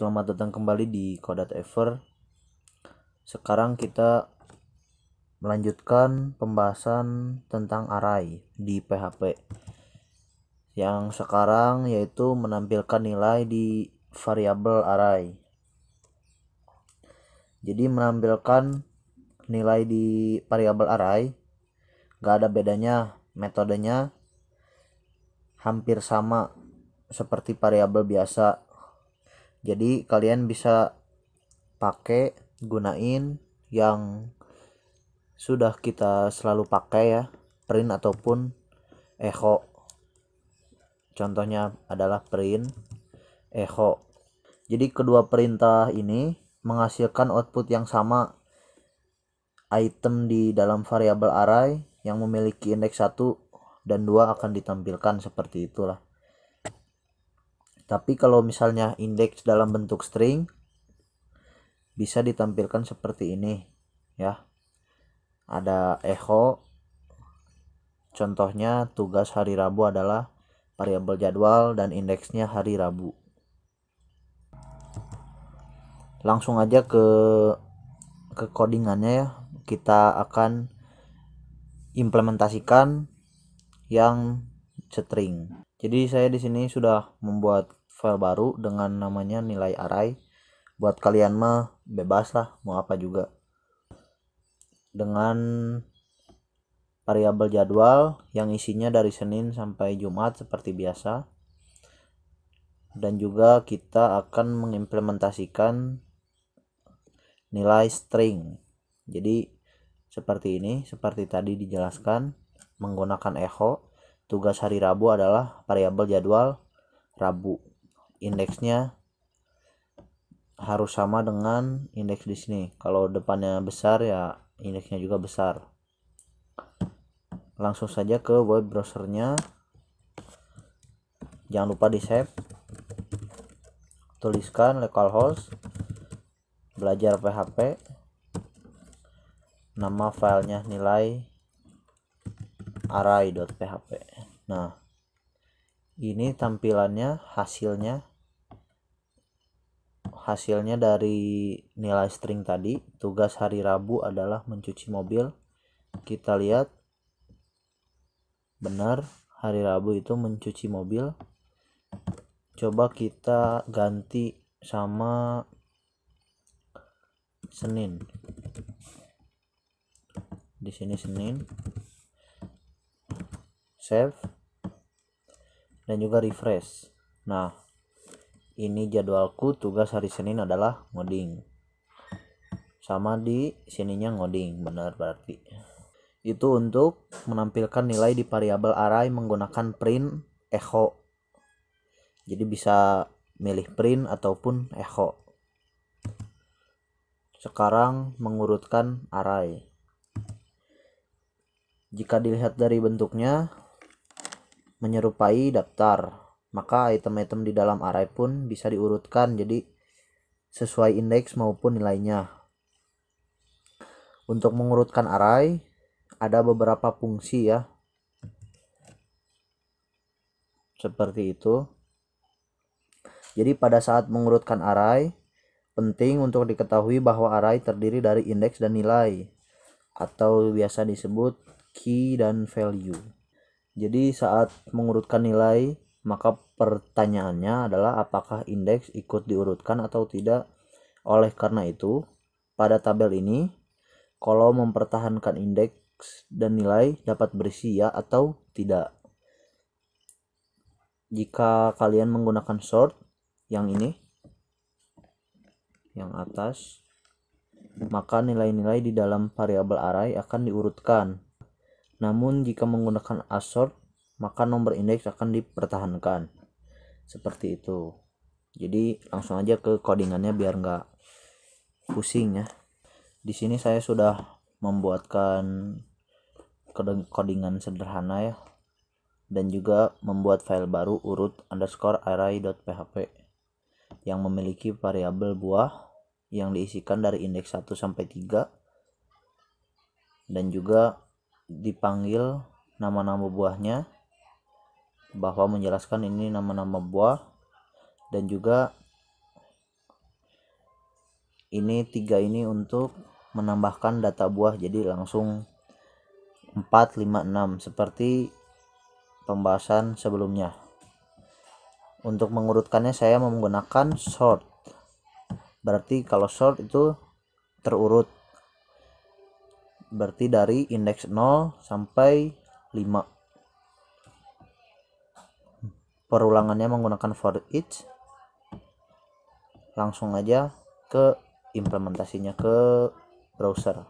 Selamat datang kembali di Kodat Ever. Sekarang kita melanjutkan pembahasan tentang array di PHP. Yang sekarang yaitu menampilkan nilai di variabel array. Jadi menampilkan nilai di variabel array gak ada bedanya metodenya hampir sama seperti variabel biasa jadi kalian bisa pakai gunain yang sudah kita selalu pakai ya print ataupun echo contohnya adalah print echo jadi kedua perintah ini menghasilkan output yang sama item di dalam variabel array yang memiliki indeks 1 dan 2 akan ditampilkan seperti itulah tapi kalau misalnya indeks dalam bentuk string bisa ditampilkan seperti ini ya. Ada echo Contohnya tugas hari Rabu adalah variabel jadwal dan indeksnya hari Rabu. Langsung aja ke ke codingannya ya. Kita akan implementasikan yang string. Jadi saya di sini sudah membuat file baru dengan namanya nilai array buat kalian mah bebas lah mau apa juga dengan variabel jadwal yang isinya dari Senin sampai Jumat seperti biasa dan juga kita akan mengimplementasikan nilai string jadi seperti ini seperti tadi dijelaskan menggunakan echo tugas hari Rabu adalah variabel jadwal Rabu indeksnya harus sama dengan indeks di sini. Kalau depannya besar ya indeksnya juga besar. Langsung saja ke web browsernya. Jangan lupa di save. Tuliskan localhost belajar PHP. Nama filenya nilai array.php. Nah, ini tampilannya hasilnya hasilnya dari nilai string tadi tugas hari Rabu adalah mencuci mobil kita lihat benar hari Rabu itu mencuci mobil coba kita ganti sama Senin di sini Senin save dan juga refresh nah ini jadwalku tugas hari Senin adalah ngoding sama di sininya ngoding benar berarti itu untuk menampilkan nilai di variabel array menggunakan print echo jadi bisa milih print ataupun echo sekarang mengurutkan array jika dilihat dari bentuknya menyerupai daftar maka item-item di dalam array pun bisa diurutkan jadi sesuai indeks maupun nilainya. Untuk mengurutkan array ada beberapa fungsi ya. Seperti itu. Jadi pada saat mengurutkan array penting untuk diketahui bahwa array terdiri dari indeks dan nilai atau biasa disebut key dan value. Jadi saat mengurutkan nilai maka pertanyaannya adalah apakah indeks ikut diurutkan atau tidak. Oleh karena itu, pada tabel ini, kalau mempertahankan indeks dan nilai dapat berisi ya atau tidak. Jika kalian menggunakan sort yang ini, yang atas, maka nilai-nilai di dalam variabel array akan diurutkan. Namun jika menggunakan assort maka nomor indeks akan dipertahankan seperti itu jadi langsung aja ke codingannya biar nggak pusing ya di sini saya sudah membuatkan codingan sederhana ya dan juga membuat file baru urut underscore array.php yang memiliki variabel buah yang diisikan dari indeks 1 sampai 3 dan juga dipanggil nama-nama buahnya bahwa menjelaskan ini nama-nama buah dan juga ini tiga ini untuk menambahkan data buah jadi langsung 4 5 6 seperti pembahasan sebelumnya untuk mengurutkannya saya menggunakan sort berarti kalau sort itu terurut berarti dari indeks 0 sampai 5 perulangannya menggunakan for each langsung aja ke implementasinya ke browser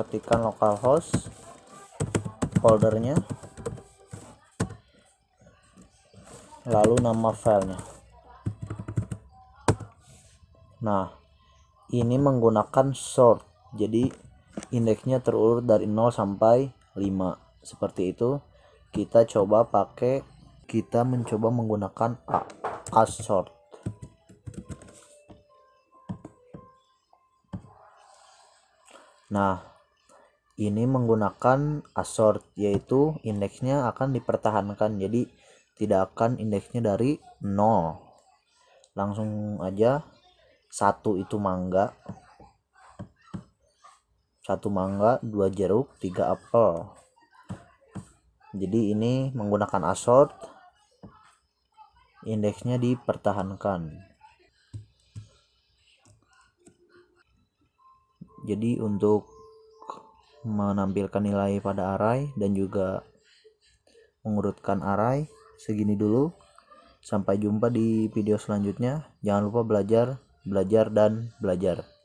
ketikan localhost foldernya lalu nama filenya nah ini menggunakan sort jadi indeksnya terurut dari 0 sampai 5 seperti itu kita coba pakai kita mencoba menggunakan A, A short Nah, ini menggunakan assort yaitu indeksnya akan dipertahankan jadi tidak akan indeksnya dari nol Langsung aja satu itu mangga. Satu mangga, dua jeruk, tiga apel jadi ini menggunakan asort indeksnya dipertahankan jadi untuk menampilkan nilai pada array dan juga mengurutkan array segini dulu sampai jumpa di video selanjutnya jangan lupa belajar belajar dan belajar